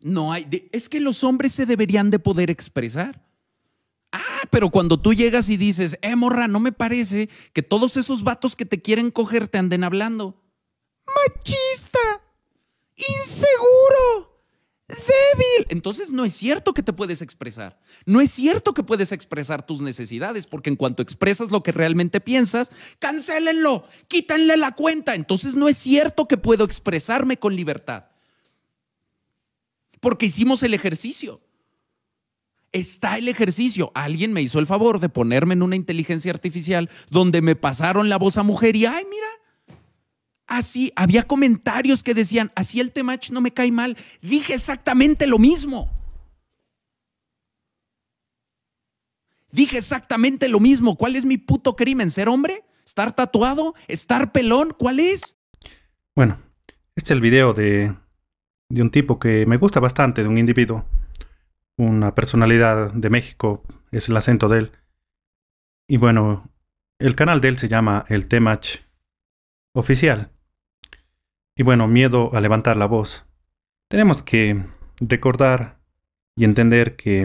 No hay. De, es que los hombres se deberían de poder expresar. Ah, pero cuando tú llegas y dices, eh, morra, no me parece que todos esos vatos que te quieren coger te anden hablando. Machista, inseguro, débil. Entonces no es cierto que te puedes expresar. No es cierto que puedes expresar tus necesidades, porque en cuanto expresas lo que realmente piensas, cancélenlo, quítenle la cuenta. Entonces no es cierto que puedo expresarme con libertad porque hicimos el ejercicio. Está el ejercicio. Alguien me hizo el favor de ponerme en una inteligencia artificial donde me pasaron la voz a mujer y, ay, mira, así, había comentarios que decían, así el temach no me cae mal. Dije exactamente lo mismo. Dije exactamente lo mismo. ¿Cuál es mi puto crimen? ¿Ser hombre? ¿Estar tatuado? ¿Estar pelón? ¿Cuál es? Bueno, este es el video de de un tipo que me gusta bastante, de un individuo, una personalidad de México, es el acento de él. Y bueno, el canal de él se llama El Temach Oficial. Y bueno, miedo a levantar la voz. Tenemos que recordar y entender que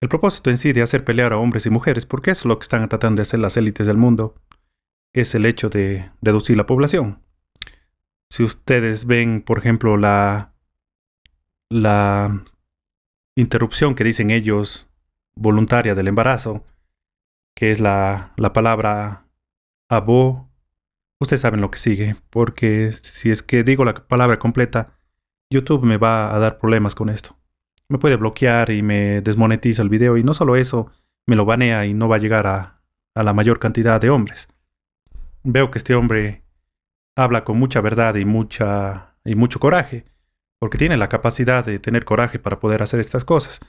el propósito en sí de hacer pelear a hombres y mujeres, porque es lo que están tratando de hacer las élites del mundo, es el hecho de reducir la población si ustedes ven, por ejemplo, la, la interrupción que dicen ellos voluntaria del embarazo, que es la, la palabra abo, ustedes saben lo que sigue, porque si es que digo la palabra completa, YouTube me va a dar problemas con esto. Me puede bloquear y me desmonetiza el video y no solo eso, me lo banea y no va a llegar a, a la mayor cantidad de hombres. Veo que este hombre habla con mucha verdad y, mucha, y mucho coraje, porque tiene la capacidad de tener coraje para poder hacer estas cosas.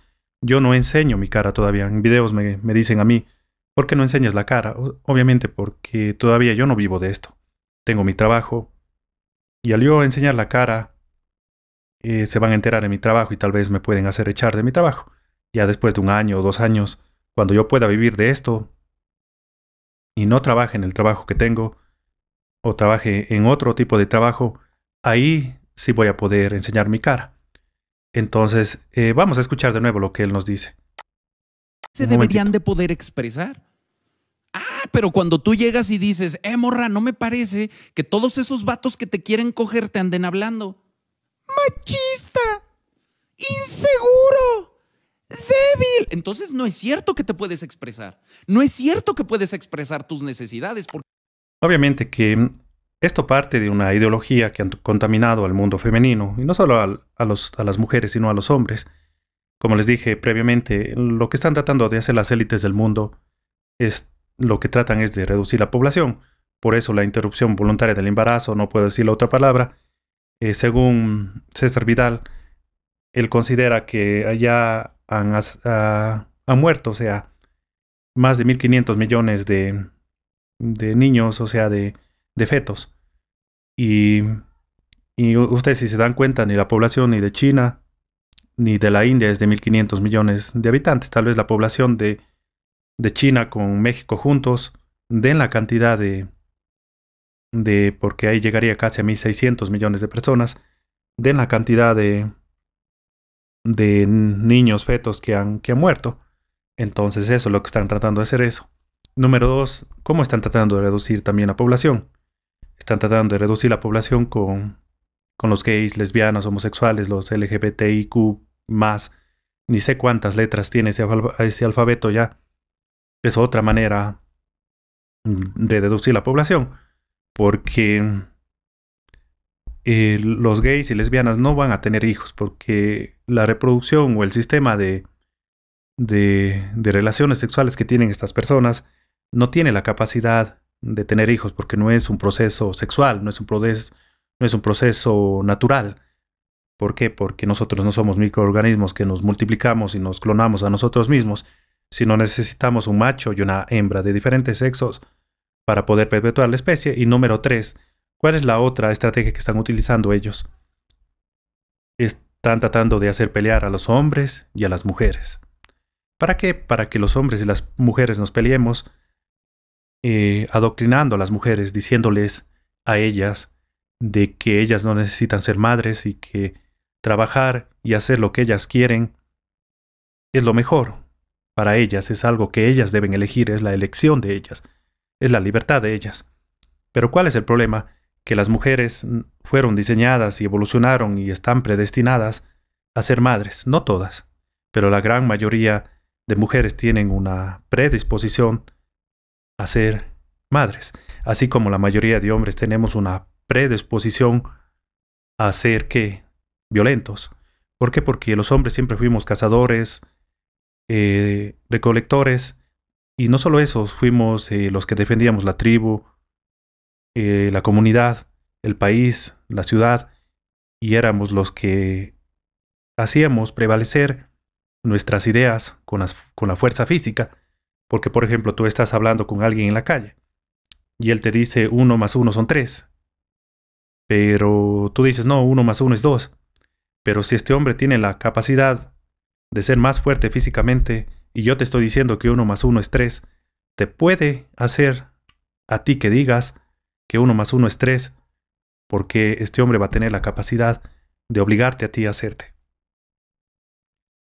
Yo no enseño mi cara todavía. En videos me, dicen a mí, ¿por qué no enseñas la cara? Obviamente porque todavía yo no vivo de esto. Tengo mi trabajo. Y al yo enseñar la cara, eh, se van a enterar de mi trabajo y tal vez me pueden hacer echar de mi trabajo. Ya después de un año o dos años, cuando yo pueda vivir de esto y no trabaje en el trabajo que tengo, o trabaje en otro tipo de trabajo, ahí sí voy a poder enseñar mi cara. Entonces, eh, vamos a escuchar de nuevo lo que él nos dice. Se deberían de poder expresar. Ah, pero cuando tú llegas y dices, eh, morra, no me parece que todos esos vatos que te quieren coger te anden hablando. Machista, inseguro, débil. Entonces no es cierto que te puedes expresar. No es cierto que puedes expresar tus necesidades. Obviamente que esto parte de una ideología que ha contaminado al mundo femenino, y no solo a, las mujeres, sino a los hombres. Como les dije previamente, lo que están tratando de hacer las élites del mundo es lo que tratan es de reducir la población. Por eso la interrupción voluntaria del embarazo, no puedo decir la otra palabra, eh, según César Vidal, él considera que allá han, han muerto, o sea, más de 1.500 millones de, de niños, o sea, de, de fetos. Y, y, ustedes si se dan cuenta, ni la población ni de China, ni de la India es de 1.500 millones de habitantes. Tal vez la población de, de China con México juntos den la cantidad de, de, porque ahí llegaría casi a 1.600 millones de personas, den la cantidad de, de niños, fetos que han, que han muerto. Entonces eso es lo que están tratando de hacer eso. Número dos, ¿cómo están tratando de reducir también la población? Están tratando de reducir la población con, con los gays, lesbianas, homosexuales, los LGBTIQ, más, ni sé cuántas letras tiene ese, alfabeto ya. Es otra manera de reducir la población, porque eh, los gays y lesbianas no van a tener hijos, porque la reproducción o el sistema de, de, de relaciones sexuales que tienen estas personas no tiene la capacidad de tener hijos porque no es un proceso sexual, no es un, proceso, no es un proceso natural. ¿Por qué? Porque nosotros no somos microorganismos que nos multiplicamos y nos clonamos a nosotros mismos, sino necesitamos un macho y una hembra de diferentes sexos para poder perpetuar la especie. Y número tres, ¿cuál es la otra estrategia que están utilizando ellos? Están tratando de hacer pelear a los hombres y a las mujeres. ¿Para qué? Para que los hombres y las mujeres nos peleemos eh, adoctrinando a las mujeres, diciéndoles a ellas de que ellas no necesitan ser madres y que trabajar y hacer lo que ellas quieren es lo mejor para ellas, es algo que ellas deben elegir, es la elección de ellas, es la libertad de ellas. Pero ¿cuál es el problema? Que las mujeres fueron diseñadas y evolucionaron y están predestinadas a ser madres, no todas, pero la gran mayoría de mujeres tienen una predisposición a ser madres, así como la mayoría de hombres tenemos una predisposición a ser que violentos. ¿Por qué? Porque los hombres siempre fuimos cazadores, eh, recolectores, y no solo esos, fuimos eh, los que defendíamos la tribu, eh, la comunidad, el país, la ciudad, y éramos los que hacíamos prevalecer nuestras ideas con, las, con la fuerza física. Porque, por ejemplo, tú estás hablando con alguien en la calle y él te dice uno más uno son tres. Pero tú dices, no, uno más uno es dos. Pero si este hombre tiene la capacidad de ser más fuerte físicamente y yo te estoy diciendo que uno más uno es tres, te puede hacer a ti que digas que uno más uno es tres, porque este hombre va a tener la capacidad de obligarte a ti a hacerte.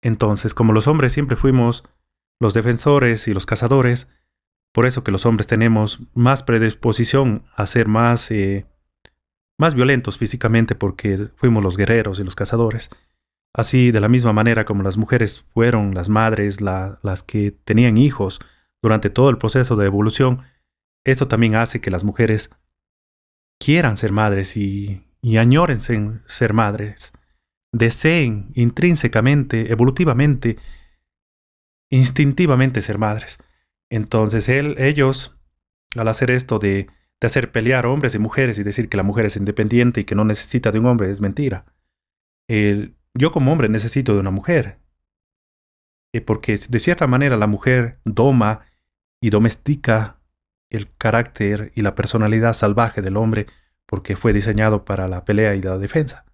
Entonces, como los hombres siempre fuimos los defensores y los cazadores, por eso que los hombres tenemos más predisposición a ser más, eh, más violentos físicamente porque fuimos los guerreros y los cazadores. Así, de la misma manera como las mujeres fueron las madres, las que tenían hijos durante todo el proceso de evolución, esto también hace que las mujeres quieran ser madres y, y añoren ser madres, deseen intrínsecamente, evolutivamente, instintivamente ser madres. Entonces él, ellos, al hacer esto de, de hacer pelear hombres y mujeres y decir que la mujer es independiente y que no necesita de un hombre, es mentira. yo como hombre necesito de una mujer. porque de cierta manera la mujer doma y domestica el carácter y la personalidad salvaje del hombre porque fue diseñado para la pelea y la defensa.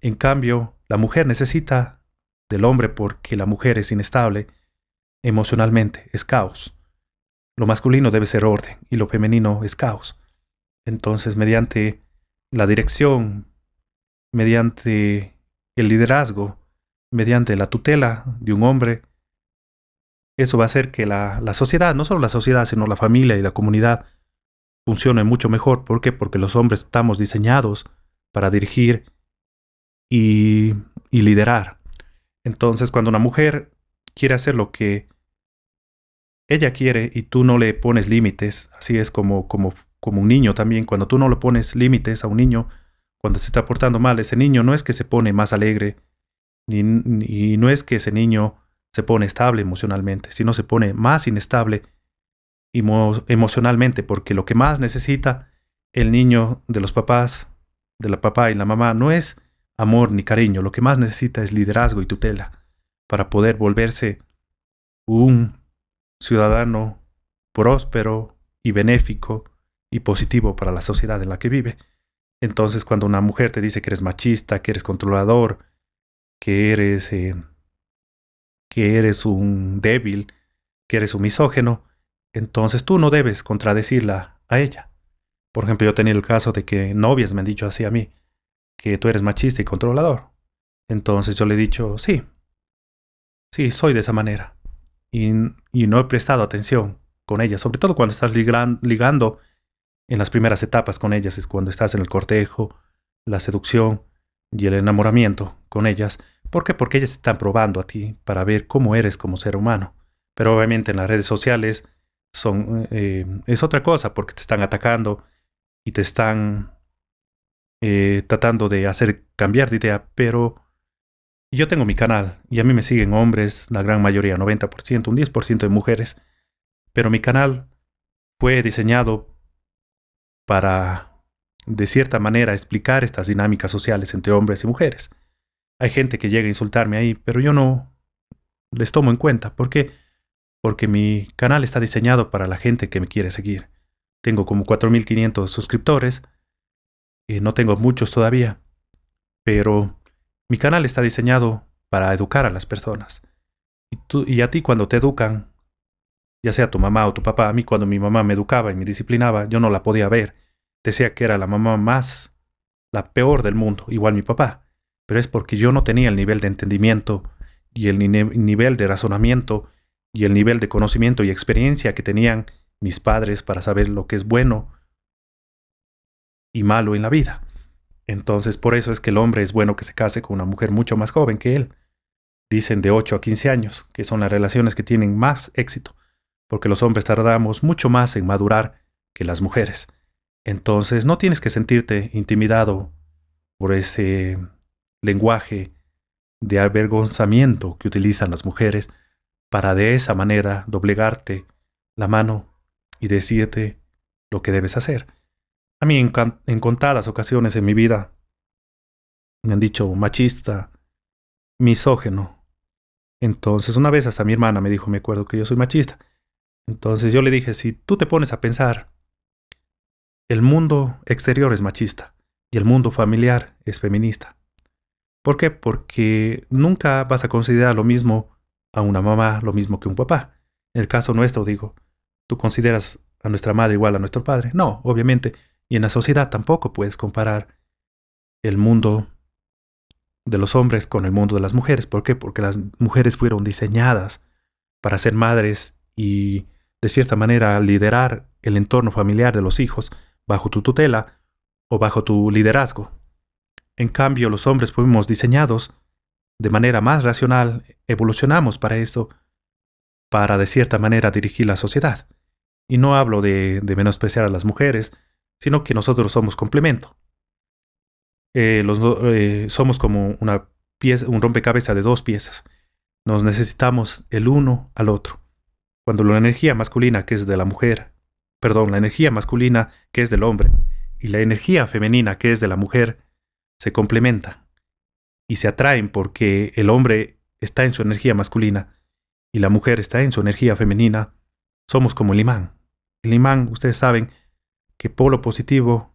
En cambio, la mujer necesita del hombre porque la mujer es inestable emocionalmente, es caos. Lo masculino debe ser orden y lo femenino es caos. Entonces, mediante la dirección, mediante el liderazgo, mediante la tutela de un hombre, eso va a hacer que la, sociedad, no solo la sociedad, sino la familia y la comunidad, funcione mucho mejor. ¿Por qué? Porque los hombres estamos diseñados para dirigir y liderar. Entonces, cuando una mujer quiere hacer lo que ella quiere y tú no le pones límites, así es como, como, como un niño también, cuando tú no le pones límites a un niño, cuando se está portando mal, ese niño no es que se pone más alegre, y no es que ese niño se pone estable emocionalmente, sino se pone más inestable emocionalmente, porque lo que más necesita el niño de los papás, de la papá y la mamá, no es amor ni cariño, lo que más necesita es liderazgo y tutela para poder volverse un ciudadano próspero y benéfico y positivo para la sociedad en la que vive. Entonces cuando una mujer te dice que eres machista, que eres controlador, que eres, eh, que eres un débil, que eres un misógeno, entonces tú no debes contradecirla a ella. Por ejemplo, yo he tenido el caso de que novias me han dicho así a mí, que tú eres machista y controlador. Entonces yo le he dicho, sí, Sí, soy de esa manera. Y, y no he prestado atención con ellas, sobre todo cuando estás ligando, en las primeras etapas con ellas, es cuando estás en el cortejo, la seducción y el enamoramiento con ellas. ¿Por qué? Porque ellas están probando a ti para ver cómo eres como ser humano. Pero obviamente en las redes sociales son, eh, es otra cosa, porque te están atacando y te están eh, tratando de hacer cambiar de idea, pero yo tengo mi canal y a mí me siguen hombres, la gran mayoría, 90%, un 10% de mujeres. Pero mi canal fue diseñado para, de cierta manera, explicar estas dinámicas sociales entre hombres y mujeres. Hay gente que llega a insultarme ahí, pero yo no les tomo en cuenta. ¿Por qué? Porque mi canal está diseñado para la gente que me quiere seguir. Tengo como 4.500 suscriptores. Y eh, no tengo muchos todavía. Pero mi canal está diseñado para educar a las personas. Y, tú, y a ti cuando te educan, ya sea tu mamá o tu papá, a mí cuando mi mamá me educaba y me disciplinaba, yo no la podía ver. Decía que era la mamá más, la peor del mundo, igual mi papá. Pero es porque yo no tenía el nivel de entendimiento y el nivel de razonamiento y el nivel de conocimiento y experiencia que tenían mis padres para saber lo que es bueno y malo en la vida. Entonces por eso es que el hombre es bueno que se case con una mujer mucho más joven que él. Dicen de 8 a 15 años, que son las relaciones que tienen más éxito, porque los hombres tardamos mucho más en madurar que las mujeres. Entonces no tienes que sentirte intimidado por ese lenguaje de avergonzamiento que utilizan las mujeres para de esa manera doblegarte la mano y decirte lo que debes hacer. A mí en, contadas ocasiones en mi vida me han dicho machista, misógeno. Entonces una vez hasta mi hermana me dijo, me acuerdo que yo soy machista. Entonces yo le dije, si tú te pones a pensar, el mundo exterior es machista y el mundo familiar es feminista. ¿Por qué? Porque nunca vas a considerar lo mismo a una mamá, lo mismo que un papá. En el caso nuestro, digo, tú consideras a nuestra madre igual a nuestro padre. No, obviamente, y en la sociedad tampoco puedes comparar el mundo de los hombres con el mundo de las mujeres. ¿Por qué? Porque las mujeres fueron diseñadas para ser madres y de cierta manera liderar el entorno familiar de los hijos bajo tu tutela o bajo tu liderazgo. En cambio, los hombres fuimos diseñados de manera más racional, evolucionamos para eso, para de cierta manera dirigir la sociedad. Y no hablo de, de menospreciar a las mujeres, sino que nosotros somos complemento. Eh, los, eh, somos como una pieza, un rompecabezas de dos piezas. Nos necesitamos el uno al otro. Cuando la energía masculina que es de la mujer, perdón, la energía masculina que es del hombre y la energía femenina que es de la mujer se complementa. y se atraen porque el hombre está en su energía masculina y la mujer está en su energía femenina, somos como el imán. El imán, ustedes saben, que polo positivo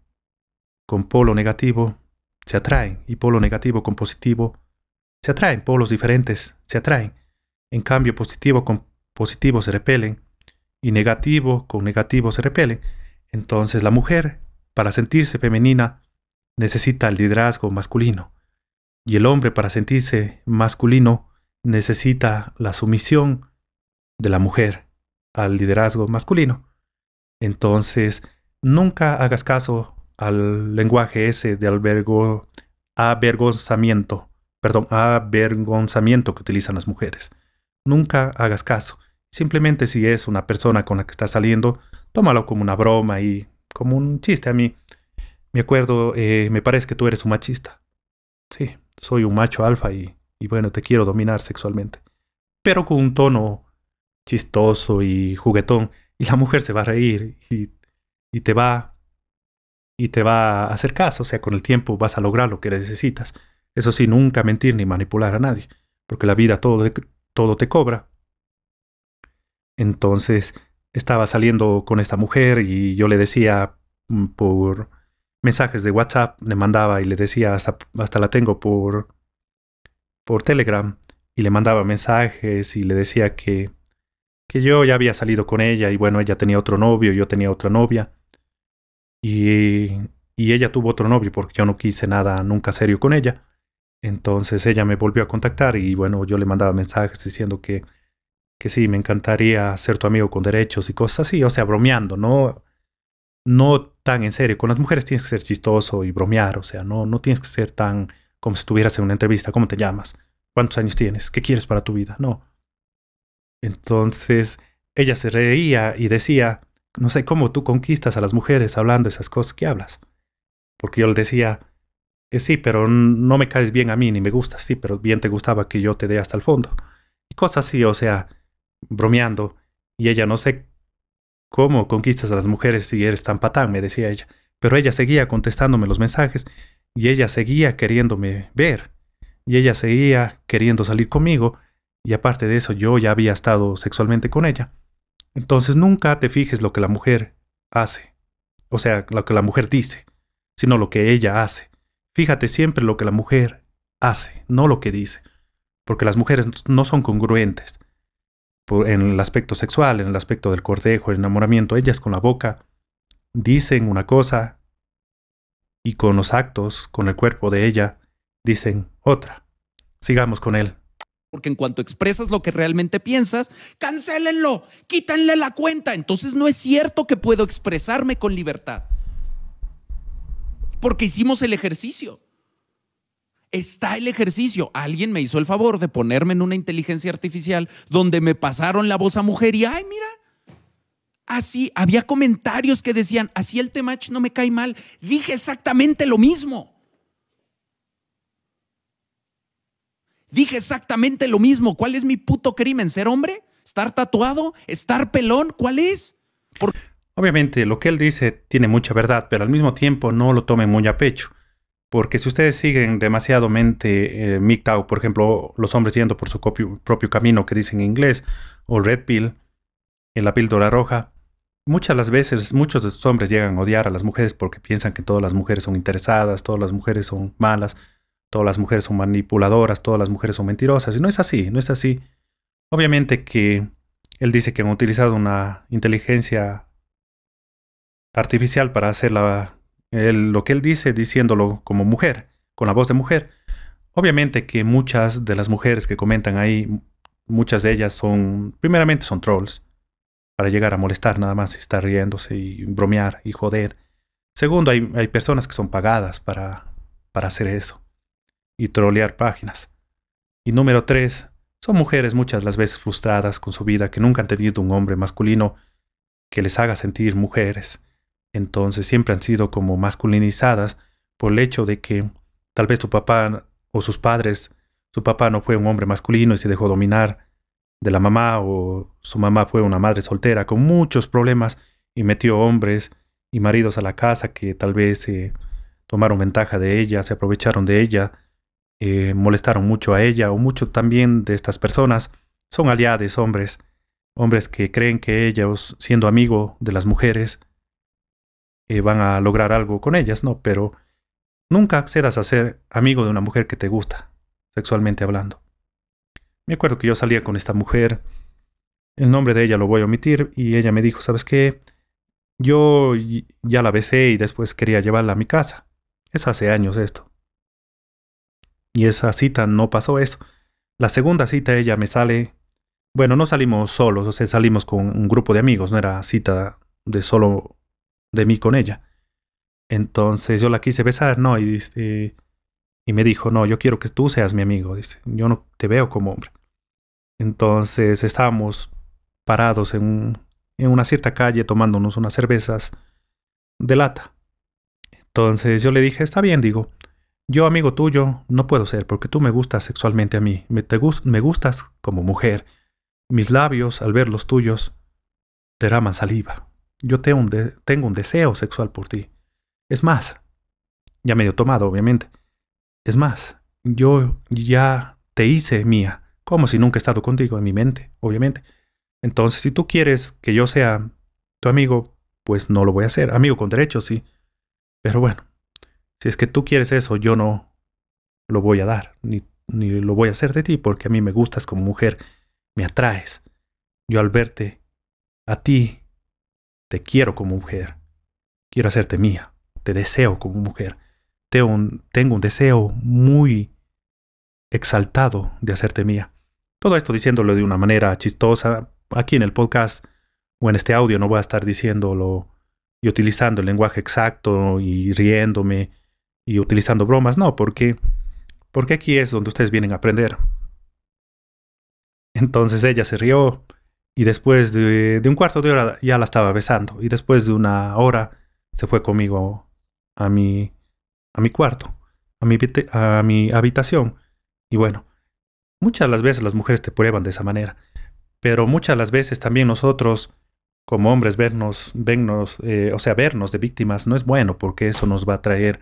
con polo negativo se atraen y polo negativo con positivo se atraen, polos diferentes se atraen. En cambio, positivo con positivo se repelen y negativo con negativo se repelen. Entonces la mujer, para sentirse femenina, necesita el liderazgo masculino. Y el hombre, para sentirse masculino, necesita la sumisión de la mujer al liderazgo masculino. Entonces, Nunca hagas caso al lenguaje ese de albergo, avergonzamiento, perdón, avergonzamiento que utilizan las mujeres. Nunca hagas caso. Simplemente si es una persona con la que estás saliendo, tómalo como una broma y como un chiste a mí. Me acuerdo, eh, me parece que tú eres un machista. Sí, soy un macho alfa y, y bueno, te quiero dominar sexualmente. Pero con un tono chistoso y juguetón. Y la mujer se va a reír y y te va y te va a hacer caso, o sea, con el tiempo vas a lograr lo que necesitas. Eso sí, nunca mentir ni manipular a nadie, porque la vida todo, todo te cobra. Entonces, estaba saliendo con esta mujer y yo le decía mm, por mensajes de WhatsApp, le mandaba y le decía hasta, hasta la tengo por, por Telegram y le mandaba mensajes y le decía que, que yo ya había salido con ella y bueno, ella tenía otro novio, yo tenía otra novia y, ella tuvo otro novio porque yo no quise nada nunca serio con ella. Entonces ella me volvió a contactar y bueno, yo le mandaba mensajes diciendo que, que sí, me encantaría ser tu amigo con derechos y cosas así, o sea, bromeando, no, no tan en serio. Con las mujeres tienes que ser chistoso y bromear, o sea, no, no tienes que ser tan como si estuvieras en una entrevista, ¿cómo te llamas? ¿Cuántos años tienes? ¿Qué quieres para tu vida? No. Entonces ella se reía y decía, no sé cómo tú conquistas a las mujeres hablando esas cosas que hablas. Porque yo le decía, eh, sí, pero no me caes bien a mí ni me gustas, sí, pero bien te gustaba que yo te dé hasta el fondo. Y cosas así, o sea, bromeando. Y ella, no sé cómo conquistas a las mujeres si eres tan patán, me decía ella. Pero ella seguía contestándome los mensajes y ella seguía queriéndome ver. Y ella seguía queriendo salir conmigo. Y aparte de eso, yo ya había estado sexualmente con ella. Entonces nunca te fijes lo que la mujer hace, o sea, lo que la mujer dice, sino lo que ella hace. Fíjate siempre lo que la mujer hace, no lo que dice, porque las mujeres no son congruentes en el aspecto sexual, en el aspecto del cortejo, el enamoramiento. Ellas con la boca dicen una cosa y con los actos, con el cuerpo de ella, dicen otra. Sigamos con él. Porque en cuanto expresas lo que realmente piensas, cancélenlo, ¡Quítenle la cuenta. Entonces no es cierto que puedo expresarme con libertad. Porque hicimos el ejercicio. Está el ejercicio. Alguien me hizo el favor de ponerme en una inteligencia artificial donde me pasaron la voz a mujer y, ay, mira, así, había comentarios que decían, así el Temach no me cae mal. Dije exactamente lo mismo. Dije exactamente lo mismo. ¿Cuál es mi puto crimen? ¿Ser hombre? ¿Estar tatuado? ¿Estar pelón? ¿Cuál es? Obviamente, lo que él dice tiene mucha verdad, pero al mismo tiempo no lo tomen muy a pecho. Porque si ustedes siguen demasiado mente, eh, por ejemplo, los hombres yendo por su propio, camino que dicen en inglés, o Red Pill, en la píldora roja, muchas las veces muchos de estos hombres llegan a odiar a las mujeres porque piensan que todas las mujeres son interesadas, todas las mujeres son malas todas las mujeres son manipuladoras, todas las mujeres son mentirosas. Y no es así, no es así. Obviamente que él dice que han utilizado una inteligencia artificial para hacer lo que él dice diciéndolo como mujer, con la voz de mujer. Obviamente que muchas de las mujeres que comentan ahí, muchas de ellas son, primeramente son trolls, para llegar a molestar nada más, y estar riéndose y bromear y joder. Segundo, hay, hay personas que son pagadas para, para hacer eso y trolear páginas. Y número tres Son mujeres muchas las veces frustradas con su vida que nunca han tenido un hombre masculino que les haga sentir mujeres. Entonces siempre han sido como masculinizadas por el hecho de que tal vez tu papá o sus padres, su papá no fue un hombre masculino y se dejó dominar de la mamá o su mamá fue una madre soltera con muchos problemas y metió hombres y maridos a la casa que tal vez se tomaron ventaja de ella, se aprovecharon de ella eh, molestaron mucho a ella o mucho también de estas personas son aliados, hombres, hombres que creen que ellos, siendo amigo de las mujeres, eh, van a lograr algo con ellas, ¿no? Pero nunca accedas a ser amigo de una mujer que te gusta, sexualmente hablando. Me acuerdo que yo salía con esta mujer, el nombre de ella lo voy a omitir, y ella me dijo, ¿sabes qué? Yo ya la besé y después quería llevarla a mi casa. Es hace años esto y esa cita no pasó eso. La segunda cita ella me sale, bueno, no salimos solos, o sea, salimos con un grupo de amigos, no era cita de solo de mí con ella. Entonces yo la quise besar, ¿no? Y, y me dijo, no, yo quiero que tú seas mi amigo, dice, yo no te veo como hombre. Entonces estábamos parados en, en una cierta calle tomándonos unas cervezas de lata. Entonces yo le dije, está bien, digo, yo, amigo tuyo, no puedo ser porque tú me gustas sexualmente a mí, me, te me gustas como mujer. Mis labios, al ver los tuyos, derraman saliva. Yo te tengo un deseo sexual por ti. Es más, ya medio tomado, obviamente. Es más, yo ya te hice mía, como si nunca he estado contigo en mi mente, obviamente. Entonces, si tú quieres que yo sea tu amigo, pues no lo voy a hacer. Amigo con derechos, sí. Pero bueno, si es que tú quieres eso, yo no lo voy a dar, ni, lo voy a hacer de ti, porque a mí me gustas como mujer, me atraes. Yo al verte, a ti, te quiero como mujer, quiero hacerte mía, te deseo como mujer, un, tengo un deseo muy exaltado de hacerte mía. Todo esto diciéndolo de una manera chistosa, aquí en el podcast o en este audio no voy a estar diciéndolo y utilizando el lenguaje exacto y riéndome y utilizando bromas, no, porque, porque aquí es donde ustedes vienen a aprender. Entonces ella se rió y después de, un cuarto de hora ya la estaba besando y después de una hora se fue conmigo a mi, a mi cuarto, a mi, a mi habitación. Y bueno, muchas las veces las mujeres te prueban de esa manera, pero muchas las veces también nosotros como hombres vernos, vernos eh, o sea, vernos de víctimas no es bueno porque eso nos va a traer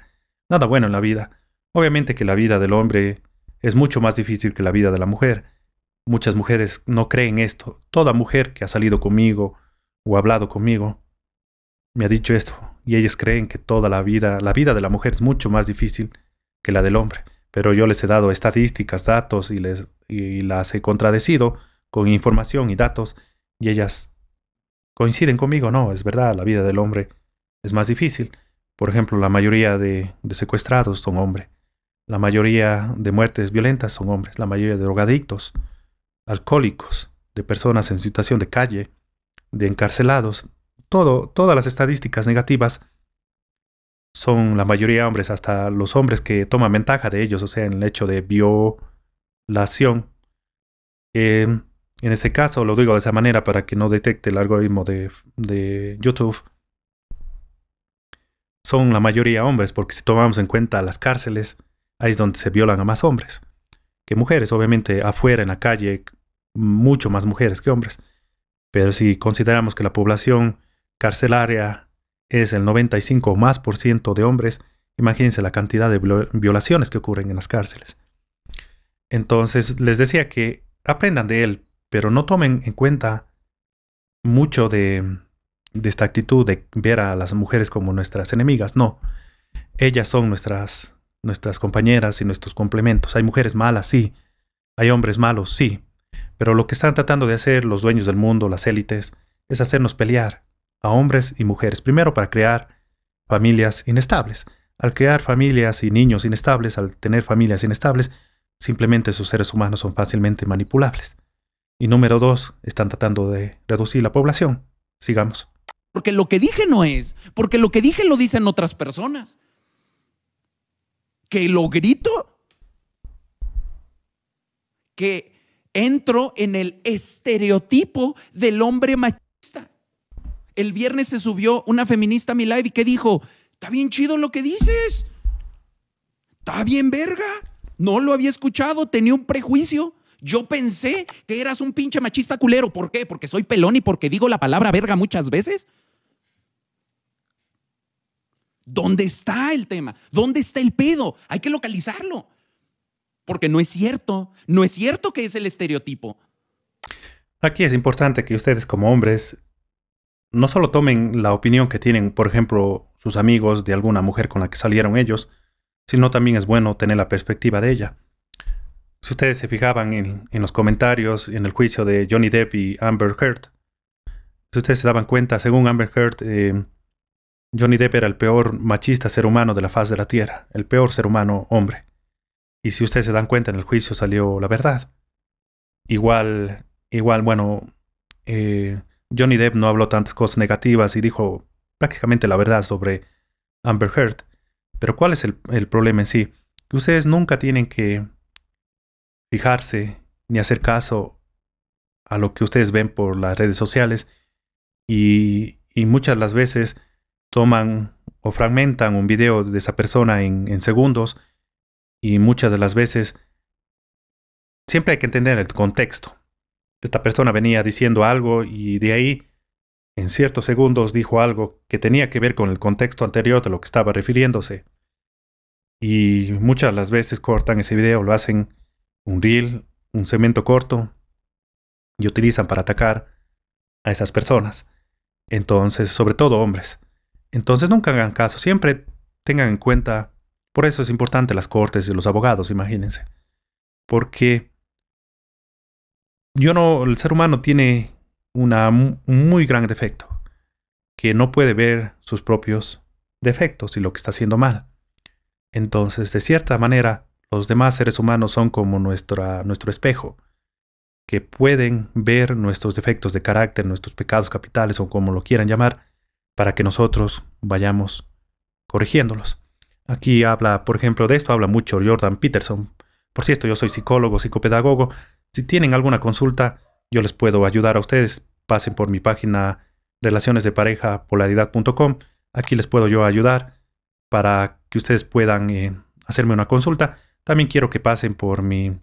nada bueno en la vida. Obviamente que la vida del hombre es mucho más difícil que la vida de la mujer. Muchas mujeres no creen esto. Toda mujer que ha salido conmigo o hablado conmigo me ha dicho esto, y ellas creen que toda la vida, la vida de la mujer es mucho más difícil que la del hombre. Pero yo les he dado estadísticas, datos y, les, y las he contradecido con información y datos, y ellas coinciden conmigo, no, es verdad, la vida del hombre es más difícil. Por ejemplo, la mayoría de, secuestrados son hombres. La mayoría de muertes violentas son hombres. La mayoría de drogadictos, alcohólicos, de personas en situación de calle, de encarcelados. Todo, todas las estadísticas negativas son la mayoría hombres, hasta los hombres que toman ventaja de ellos, o sea, en el hecho de violación. Eh, en ese caso, lo digo de esa manera para que no detecte el algoritmo de YouTube son la mayoría hombres, porque si tomamos en cuenta las cárceles, ahí es donde se violan a más hombres que mujeres. Obviamente afuera, en la calle, mucho más mujeres que hombres. Pero si consideramos que la población carcelaria es el 95 o más por ciento de hombres, imagínense la cantidad de violaciones que ocurren en las cárceles. Entonces les decía que aprendan de él, pero no tomen en cuenta mucho de, de esta actitud de ver a las mujeres como nuestras enemigas. No, ellas son nuestras, nuestras compañeras y nuestros complementos. Hay mujeres malas, sí. Hay hombres malos, sí. Pero lo que están tratando de hacer los dueños del mundo, las élites, es hacernos pelear a hombres y mujeres. Primero para crear familias inestables. Al crear familias y niños inestables, al tener familias inestables, simplemente sus seres humanos son fácilmente manipulables. Y número dos, están tratando de reducir la población. Sigamos porque lo que dije no es, porque lo que dije lo dicen otras personas. Que lo grito, que entro en el estereotipo del hombre machista. El viernes se subió una feminista a mi live y que dijo, está bien chido lo que dices, está bien verga, no lo había escuchado, tenía un prejuicio. Yo pensé que eras un pinche machista culero. ¿Por qué? Porque soy pelón y porque digo la palabra verga muchas veces. ¿Dónde está el tema? ¿Dónde está el pedo? Hay que localizarlo. Porque no es cierto. No es cierto que es el estereotipo. Aquí es importante que ustedes como hombres no solo tomen la opinión que tienen, por ejemplo, sus amigos de alguna mujer con la que salieron ellos, sino también es bueno tener la perspectiva de ella. Si ustedes se fijaban en, en, los comentarios en el juicio de Johnny Depp y Amber Heard, si ustedes se daban cuenta, según Amber Heard, eh, Johnny Depp era el peor machista ser humano de la faz de la tierra, el peor ser humano hombre. Y si ustedes se dan cuenta, en el juicio salió la verdad. Igual, igual, bueno, eh, Johnny Depp no habló tantas cosas negativas y dijo prácticamente la verdad sobre Amber Heard. Pero ¿cuál es el, el problema en sí? Que ustedes nunca tienen que fijarse ni hacer caso a lo que ustedes ven por las redes sociales y, muchas las veces toman o fragmentan un video de esa persona en, segundos y muchas de las veces siempre hay que entender el contexto. Esta persona venía diciendo algo y de ahí en ciertos segundos dijo algo que tenía que ver con el contexto anterior de lo que estaba refiriéndose. Y muchas las veces cortan ese video, lo hacen un reel, un cemento corto, y utilizan para atacar a esas personas. Entonces, sobre todo hombres. Entonces nunca hagan caso, siempre tengan en cuenta, por eso es importante las cortes y los abogados, imagínense. Porque yo no, el ser humano tiene una, un muy gran defecto, que no puede ver sus propios defectos y lo que está haciendo mal. Entonces, de cierta manera, los demás seres humanos son como nuestro espejo, que pueden ver nuestros defectos de carácter, nuestros pecados capitales o como lo quieran llamar, para que nosotros vayamos corrigiéndolos. Aquí habla, por ejemplo, de esto habla mucho Jordan Peterson. Por cierto, yo soy psicólogo, psicopedagogo. Si tienen alguna consulta, yo les puedo ayudar a ustedes. Pasen por mi página relaciones de relacionesdeparejapolaridad.com. Aquí les puedo yo ayudar para que ustedes puedan eh, hacerme una consulta. También quiero que pasen por mi,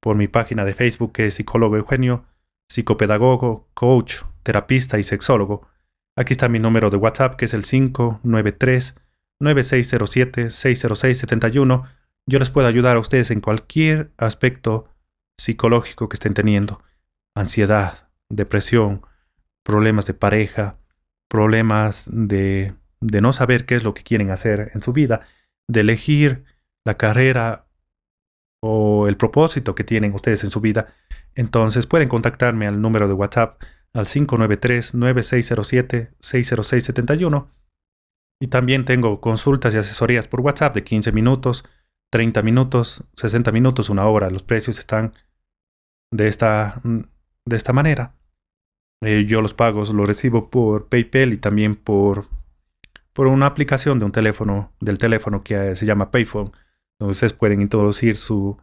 por mi página de Facebook que es psicólogo Eugenio, psicopedagogo, coach, terapista y sexólogo. Aquí está mi número de WhatsApp que es el 593 9607 60671. Yo les puedo ayudar a ustedes en cualquier aspecto psicológico que estén teniendo. Ansiedad, depresión, problemas de pareja, problemas de, de no saber qué es lo que quieren hacer en su vida, de elegir la carrera o el propósito que tienen ustedes en su vida, entonces pueden contactarme al número de WhatsApp al 593-9607-60671. Y también tengo consultas y asesorías por WhatsApp de 15 minutos, 30 minutos, 60 minutos, una hora. Los precios están de esta, mm, de esta manera. Eh, yo los pagos los recibo por PayPal y también por, por una aplicación de un teléfono, del teléfono que eh, se llama Payphone. Ustedes pueden introducir su,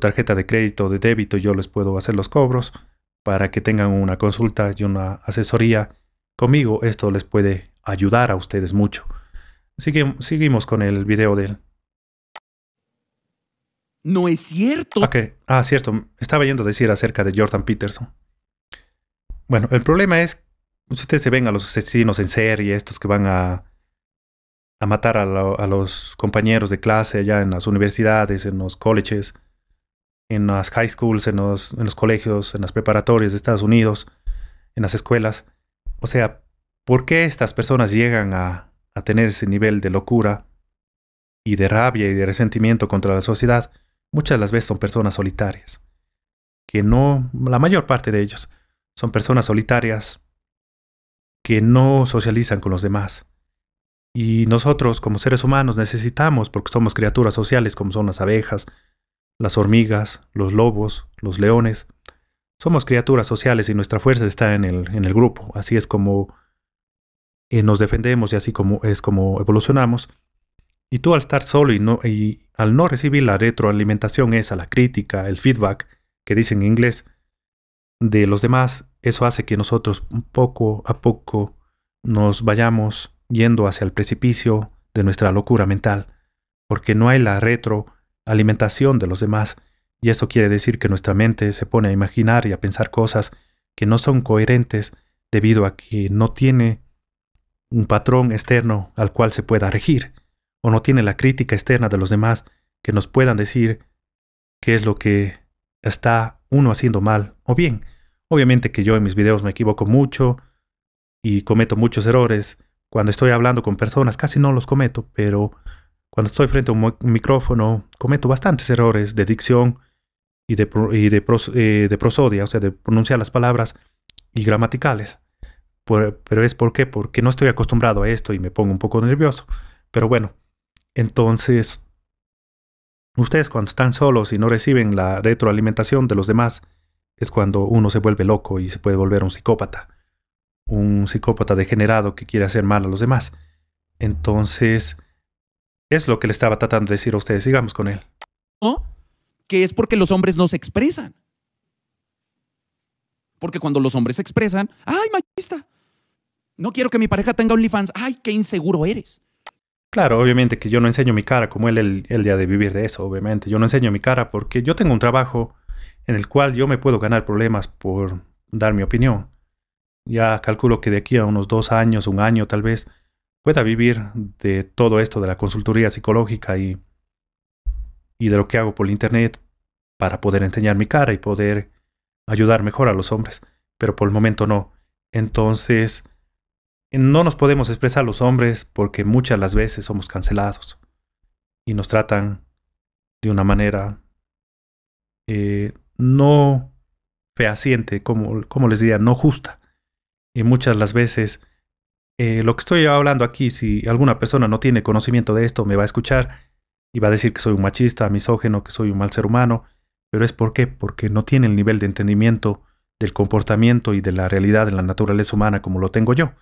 tarjeta de crédito o de débito, yo les puedo hacer los cobros para que tengan una consulta y una asesoría conmigo. Esto les puede ayudar a ustedes mucho. Así seguimos con el video de él. No es cierto. Ah, cierto. Estaba yendo a decir acerca de Jordan Peterson. Bueno, el problema es, ustedes se ven a los asesinos en serie, estos que van a a matar a, los compañeros de clase allá en las universidades, en los colleges, en las high schools, en los, colegios, en las preparatorias de Estados Unidos, en las escuelas. O sea, ¿por qué estas personas llegan a, a tener ese nivel de locura y de rabia y de resentimiento contra la sociedad? Muchas de las veces son personas solitarias, que no, la mayor parte de ellos son personas solitarias que no socializan con los demás y nosotros como seres humanos necesitamos, porque somos criaturas sociales como son las abejas, las hormigas, los lobos, los leones. Somos criaturas sociales y nuestra fuerza está en el, en el grupo. Así es como eh, nos defendemos y así como es como evolucionamos. Y tú al estar solo y, no, y al no recibir la retroalimentación esa, la crítica, el feedback, que dicen en inglés, de los demás, eso hace que nosotros poco a poco nos vayamos yendo hacia el precipicio de nuestra locura mental, porque no hay la retroalimentación de los demás, y eso quiere decir que nuestra mente se pone a imaginar y a pensar cosas que no son coherentes debido a que no tiene un patrón externo al cual se pueda regir, o no tiene la crítica externa de los demás que nos puedan decir qué es lo que está uno haciendo mal o bien. Obviamente que yo en mis videos me equivoco mucho y cometo muchos errores, cuando estoy hablando con personas casi no los cometo, pero cuando estoy frente a un micrófono cometo bastantes errores de dicción y eh, de, prosodia, o sea, de pronunciar las palabras y gramaticales. pero es por qué, porque no estoy acostumbrado a esto y me pongo un poco nervioso. Pero bueno, entonces Ustedes cuando están solos y no reciben la retroalimentación de los demás es cuando uno se vuelve loco y se puede volver un psicópata un psicópata degenerado que quiere hacer mal a los demás. Entonces, es lo que le estaba tratando de decir a ustedes. Sigamos con él. ¿No? Que es porque los hombres no se expresan. Porque cuando los hombres se expresan, ¡ay, machista! No quiero que mi pareja tenga OnlyFans. ¡Ay, qué inseguro eres! Claro, obviamente que yo no enseño mi cara como él el día de vivir de eso, obviamente. Yo no enseño mi cara porque yo tengo un trabajo en el cual yo me puedo ganar problemas por dar mi opinión ya calculo que de aquí a unos dos años, un año tal vez, pueda vivir de todo esto de la consultoría psicológica y, y de lo que hago por internet para poder enseñar mi cara y poder ayudar mejor a los hombres, pero por el momento no. Entonces, no nos podemos expresar los hombres porque muchas las veces somos cancelados y nos tratan de una manera eh, no fehaciente, como, como les diría, no justa. Y muchas las veces eh, lo que estoy hablando aquí, si alguna persona no tiene conocimiento de esto, me va a escuchar y va a decir que soy un machista, misógeno, que soy un mal ser humano, pero es por qué, porque no tiene el nivel de entendimiento del comportamiento y de la realidad de la naturaleza humana como lo tengo yo.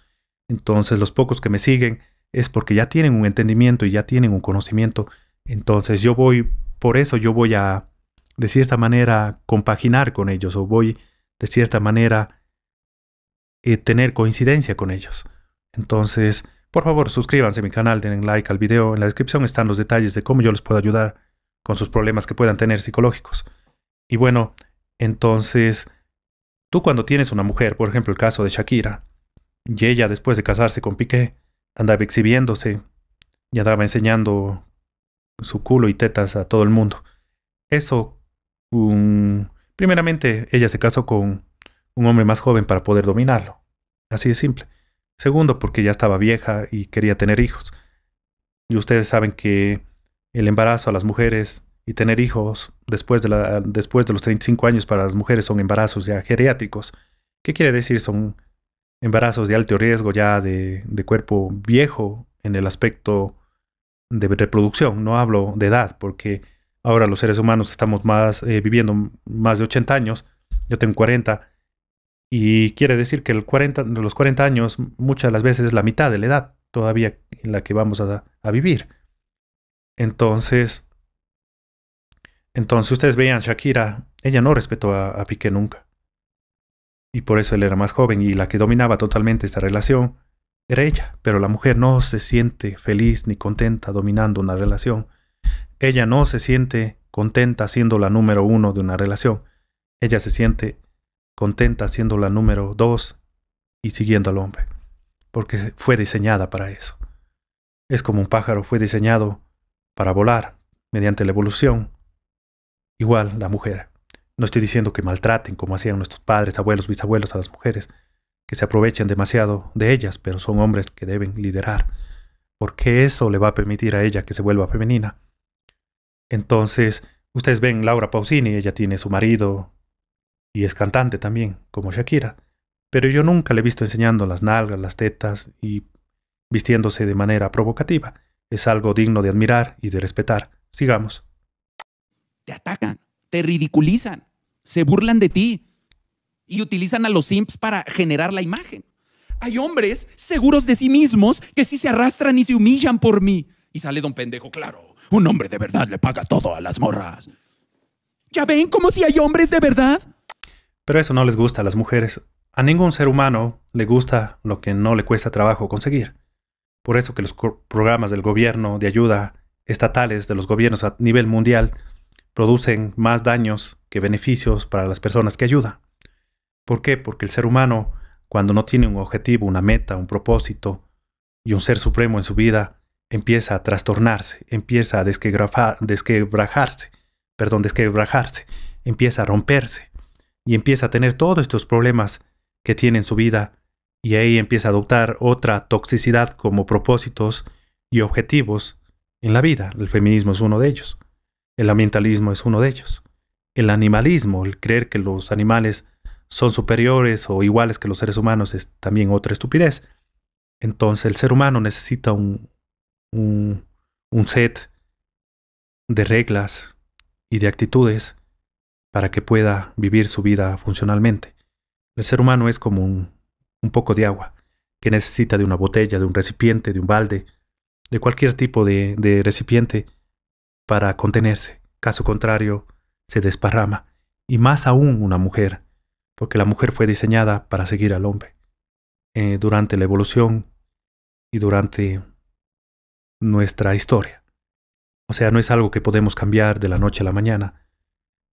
Entonces los pocos que me siguen es porque ya tienen un entendimiento y ya tienen un conocimiento. Entonces yo voy, por eso yo voy a, de cierta manera, compaginar con ellos o voy, de cierta manera, eh, tener coincidencia con ellos. Entonces, por favor, suscríbanse a mi canal, den like al video. En la descripción están los detalles de cómo yo les puedo ayudar con sus problemas que puedan tener psicológicos. Y bueno, entonces, tú cuando tienes una mujer, por ejemplo el caso de Shakira, y ella después de casarse con Piqué, andaba exhibiéndose y andaba enseñando su culo y tetas a todo el mundo. Eso, mm, primeramente, ella se casó con un hombre más joven para poder dominarlo. Así de simple. Segundo, porque ya estaba vieja y quería tener hijos. Y ustedes saben que el embarazo a las mujeres y tener hijos después de, después de los 35 años para las mujeres son embarazos ya geriátricos. ¿Qué quiere decir? Son embarazos de alto riesgo ya de, cuerpo viejo en el aspecto de reproducción. No hablo de edad, porque ahora los seres humanos estamos más eh, viviendo más de 80 años. Yo tengo 40 y quiere decir que el los 40 años muchas de las veces es la mitad de la edad todavía en la que vamos a, vivir. Entonces, entonces ustedes vean, Shakira, ella no respetó a, a Piqué nunca. Y por eso él era más joven y la que dominaba totalmente esta relación era ella. Pero la mujer no se siente feliz ni contenta dominando una relación. Ella no se siente contenta siendo la número uno de una relación. Ella se siente contenta siendo la número dos y siguiendo al hombre, porque fue diseñada para eso. Es como un pájaro fue diseñado para volar mediante la evolución. Igual la mujer. No estoy diciendo que maltraten como hacían nuestros padres, abuelos, bisabuelos a las mujeres, que se aprovechan demasiado de ellas, pero son hombres que deben liderar, porque eso le va a permitir a ella que se vuelva femenina. Entonces, ustedes ven Laura Pausini, ella tiene su marido, y es cantante también, como Shakira, pero yo nunca le he visto enseñando las nalgas, las tetas y vistiéndose de manera provocativa. Es algo digno de admirar y de respetar. Sigamos. Te atacan, te ridiculizan, se burlan de ti y utilizan a los simps para generar la imagen. Hay hombres seguros de sí mismos que sí se arrastran y se humillan por mí. Y sale don pendejo, claro, un hombre de verdad le paga todo a las morras. ¿Ya ven como si hay hombres de verdad? Pero eso no les gusta a las mujeres. A ningún ser humano le gusta lo que no le cuesta trabajo conseguir. Por eso que los programas del gobierno de ayuda estatales de los gobiernos a nivel mundial producen más daños que beneficios para las personas que ayuda. ¿Por qué? Porque el ser humano, cuando no tiene un objetivo, una meta, un propósito y un ser supremo en su vida, empieza a trastornarse, empieza a desquebrajarse, perdón, desquebrajarse, empieza a romperse y empieza a tener todos estos problemas que tiene en su vida y ahí empieza a adoptar otra toxicidad como propósitos y objetivos en la vida. El feminismo es uno de ellos, el ambientalismo es uno de ellos, el animalismo, el creer que los animales son superiores o iguales que los seres humanos es también otra estupidez. Entonces el ser humano necesita un, un, un set de reglas y de actitudes para que pueda vivir su vida funcionalmente. El ser humano es como un, poco de agua, que necesita de una botella, de un recipiente, de un balde, de cualquier tipo de, recipiente para contenerse. Caso contrario, se desparrama, y más aún una mujer, porque la mujer fue diseñada para seguir al hombre. Eh, durante la evolución y durante nuestra historia. O sea, no es algo que podemos cambiar de la noche a la mañana,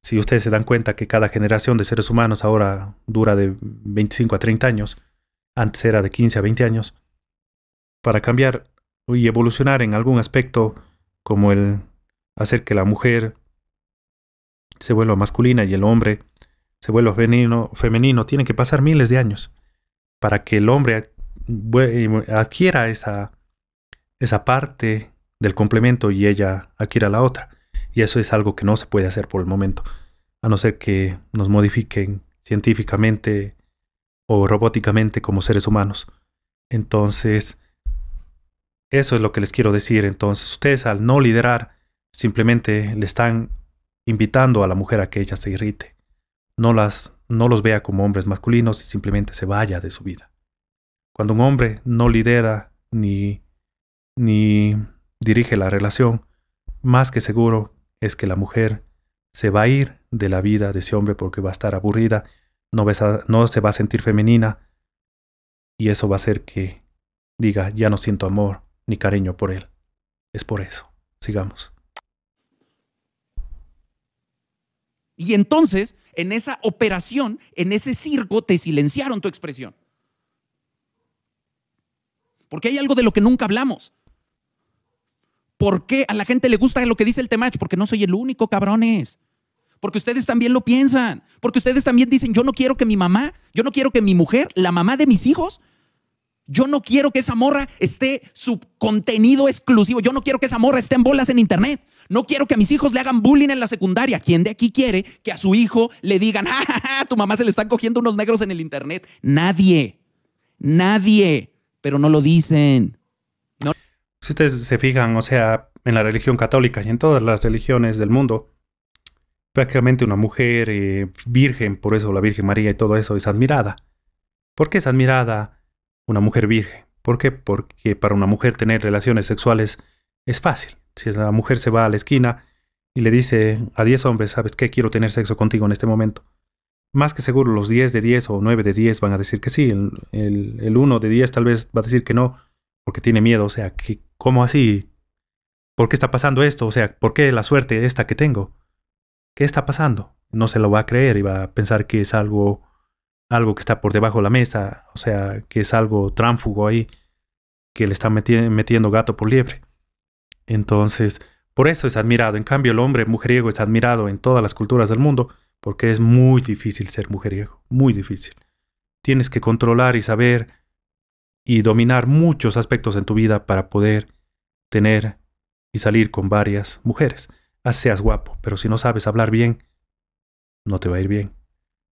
si ustedes se dan cuenta que cada generación de seres humanos ahora dura de 25 a 30 años, antes era de 15 a 20 años, para cambiar y evolucionar en algún aspecto como el hacer que la mujer se vuelva masculina y el hombre se vuelva femenino, tiene que pasar miles de años para que el hombre eh, adquiera esa, esa parte del complemento y ella adquiera la otra. Y eso es algo que no se puede hacer por el momento, a no ser que nos modifiquen científicamente o robóticamente como seres humanos. Entonces, eso es lo que les quiero decir. Entonces, ustedes al no liderar, simplemente le están invitando a la mujer a que ella se irrite. No, las, no los vea como hombres masculinos y simplemente se vaya de su vida. Cuando un hombre no lidera ni, ni dirige la relación, más que seguro es que la mujer se va a ir de la vida de ese hombre porque va a estar aburrida, no, se va a sentir femenina y eso va a hacer que diga, ya no siento amor ni cariño por él. Es por eso. Sigamos. Y entonces, en esa operación, en ese circo, te silenciaron tu expresión. Porque hay algo de lo que nunca hablamos. ¿Por qué a la gente le gusta lo que dice el Temach? Porque no soy el único, cabrones. Porque ustedes también lo piensan. Porque ustedes también dicen, yo no quiero que mi mamá, yo no quiero que mi mujer, la mamá de mis hijos, yo no quiero que esa morra esté su contenido exclusivo. Yo no quiero que esa morra esté en bolas en internet. No quiero que a mis hijos le hagan bullying en la secundaria. ¿Quién de aquí quiere que a su hijo le digan, ah, tu mamá se le están cogiendo unos negros en el internet? Nadie. Nadie. Pero no lo dicen. Si ustedes se fijan, o sea, en la religión católica y en todas las religiones del mundo, prácticamente una mujer eh, virgen, por eso la Virgen María y todo eso es admirada. ¿Por qué es admirada una mujer virgen? ¿Por qué? Porque para una mujer tener relaciones sexuales es fácil. Si la mujer se va a la esquina y le dice a 10 hombres, ¿sabes qué? Quiero tener sexo contigo en este momento. Más que seguro los 10 de 10 o 9 de 10 van a decir que sí, el, uno 1 de 10 tal vez va a decir que no, porque tiene miedo, o sea, que ¿Cómo así? ¿Por qué está pasando esto? O sea, ¿por qué la suerte esta que tengo? ¿Qué está pasando? No se lo va a creer y va a pensar que es algo, algo que está por debajo de la mesa, o sea, que es algo tránfugo ahí, que le está metiendo gato por liebre. Entonces, por eso es admirado. En cambio, el hombre mujeriego es admirado en todas las culturas del mundo, porque es muy difícil ser mujeriego, muy difícil. Tienes que controlar y saber y dominar muchos aspectos en tu vida para poder tener y salir con varias mujeres. Así seas guapo, pero si no sabes hablar bien, no te va a ir bien.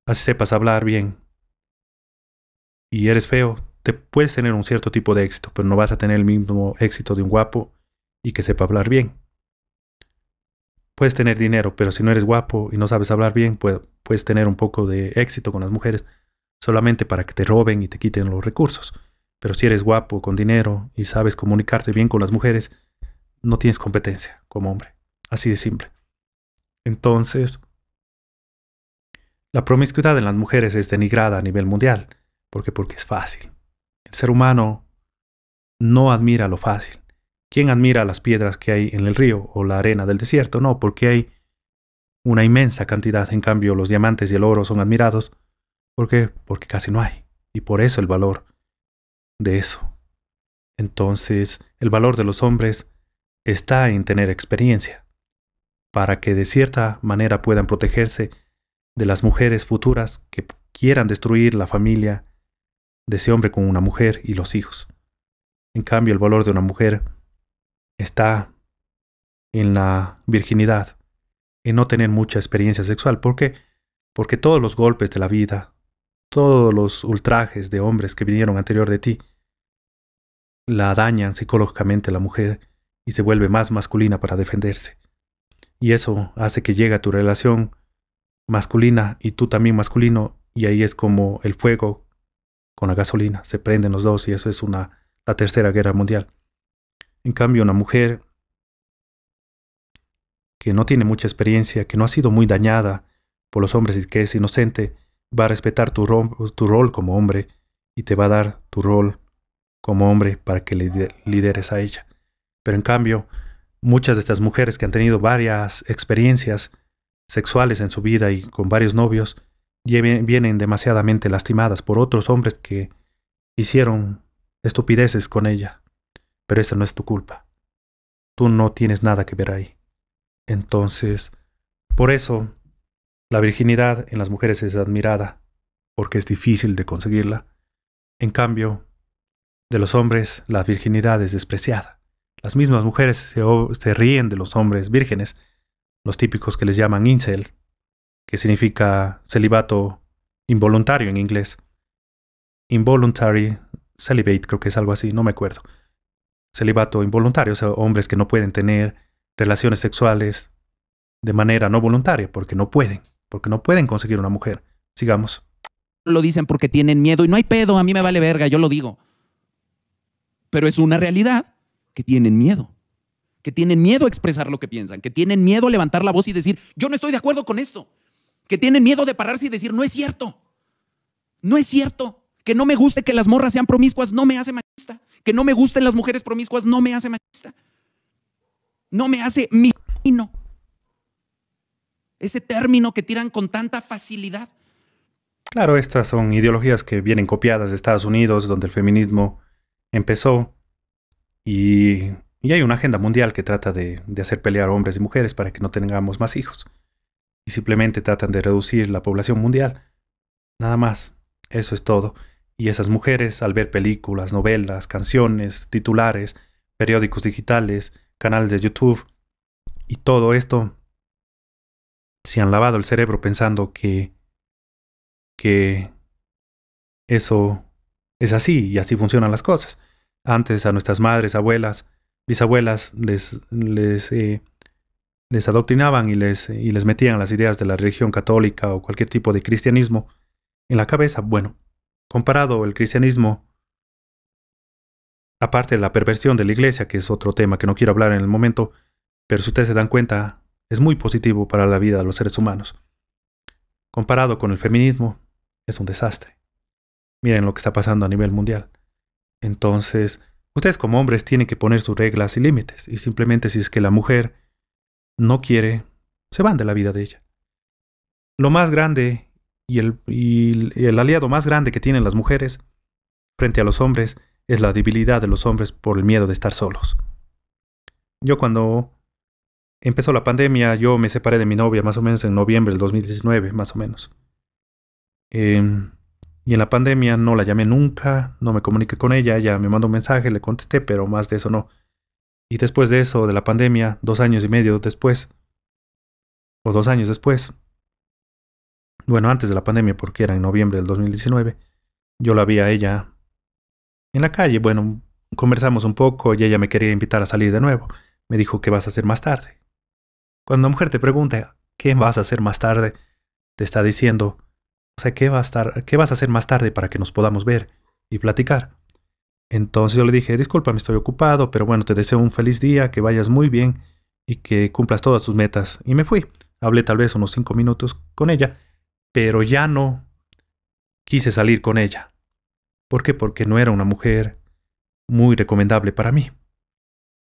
Así sepas hablar bien y eres feo, te puedes tener un cierto tipo de éxito, pero no vas a tener el mismo éxito de un guapo y que sepa hablar bien. Puedes tener dinero, pero si no eres guapo y no sabes hablar bien, puedes tener un poco de éxito con las mujeres solamente para que te roben y te quiten los recursos. Pero si eres guapo, con dinero y sabes comunicarte bien con las mujeres, no tienes competencia como hombre. Así de simple. Entonces, la promiscuidad en las mujeres es denigrada a nivel mundial. ¿Por qué? Porque es fácil. El ser humano no admira lo fácil. ¿Quién admira las piedras que hay en el río o la arena del desierto? No, porque hay una inmensa cantidad. En cambio, los diamantes y el oro son admirados. ¿Por qué? Porque casi no hay. Y por eso el valor de eso. Entonces, el valor de los hombres está en tener experiencia, para que de cierta manera puedan protegerse de las mujeres futuras que quieran destruir la familia de ese hombre con una mujer y los hijos. En cambio, el valor de una mujer está en la virginidad, en no tener mucha experiencia sexual. ¿Por qué? Porque todos los golpes de la vida, todos los ultrajes de hombres que vinieron anterior de ti, la dañan psicológicamente a la mujer y se vuelve más masculina para defenderse. Y eso hace que llegue a tu relación masculina y tú también masculino y ahí es como el fuego con la gasolina, se prenden los dos y eso es una la tercera guerra mundial. En cambio, una mujer que no tiene mucha experiencia, que no ha sido muy dañada por los hombres y que es inocente, va a respetar tu rol como hombre y te va a dar tu rol como hombre para que le lideres a ella. Pero en cambio, muchas de estas mujeres que han tenido varias experiencias sexuales en su vida y con varios novios, vienen demasiadamente lastimadas por otros hombres que hicieron estupideces con ella. Pero esa no es tu culpa. Tú no tienes nada que ver ahí. Entonces, por eso, la virginidad en las mujeres es admirada, porque es difícil de conseguirla. En cambio, de los hombres la virginidad es despreciada. Las mismas mujeres se, ríen de los hombres vírgenes, los típicos que les llaman incel, que significa celibato involuntario en inglés. Involuntary celibate, creo que es algo así, no me acuerdo. Celibato involuntario, o sea, hombres que no pueden tener relaciones sexuales de manera no voluntaria, porque no pueden, porque no pueden conseguir una mujer. Sigamos. Lo dicen porque tienen miedo y no hay pedo, a mí me vale verga, yo lo digo pero es una realidad que tienen miedo, que tienen miedo a expresar lo que piensan, que tienen miedo a levantar la voz y decir, yo no estoy de acuerdo con esto, que tienen miedo de pararse y decir, no es cierto, no es cierto, que no me guste que las morras sean promiscuas no me hace machista, que no me gusten las mujeres promiscuas no me hace machista, no me hace no Ese término que tiran con tanta facilidad. Claro, estas son ideologías que vienen copiadas de Estados Unidos, donde el feminismo empezó y, y hay una agenda mundial que trata de, de hacer pelear hombres y mujeres para que no tengamos más hijos. Y simplemente tratan de reducir la población mundial. Nada más, eso es todo. Y esas mujeres, al ver películas, novelas, canciones, titulares, periódicos digitales, canales de YouTube y todo esto, se han lavado el cerebro pensando que que eso es así y así funcionan las cosas. Antes a nuestras madres, abuelas, bisabuelas les, les, eh, les adoctrinaban y les, y les metían las ideas de la religión católica o cualquier tipo de cristianismo en la cabeza. Bueno, comparado el cristianismo, aparte de la perversión de la iglesia, que es otro tema que no quiero hablar en el momento, pero si ustedes se dan cuenta, es muy positivo para la vida de los seres humanos. Comparado con el feminismo, es un desastre. Miren lo que está pasando a nivel mundial. Entonces, ustedes como hombres tienen que poner sus reglas y límites. Y simplemente si es que la mujer no quiere, se van de la vida de ella. Lo más grande y el, el aliado más grande que tienen las mujeres frente a los hombres es la debilidad de los hombres por el miedo de estar solos. Yo cuando empezó la pandemia, yo me separé de mi novia más o menos en noviembre del 2019, más o menos. Eh, y en la pandemia no la llamé nunca, no me comuniqué con ella, ella me mandó un mensaje, le contesté, pero más de eso no. Y después de eso, de la pandemia, dos años y medio después, o dos años después, bueno, antes de la pandemia, porque era en noviembre del 2019, yo la vi a ella en la calle, bueno, conversamos un poco y ella me quería invitar a salir de nuevo. Me dijo, ¿qué vas a hacer más tarde? Cuando una mujer te pregunta, ¿qué vas a hacer más tarde? Te está diciendo, ¿qué, ¿qué vas a hacer más tarde para que nos podamos ver y platicar? Entonces yo le dije, disculpa, me estoy ocupado, pero bueno, te deseo un feliz día, que vayas muy bien y que cumplas todas tus metas. Y me fui. Hablé tal vez unos cinco minutos con ella, pero ya no quise salir con ella. ¿Por qué? Porque no era una mujer muy recomendable para mí.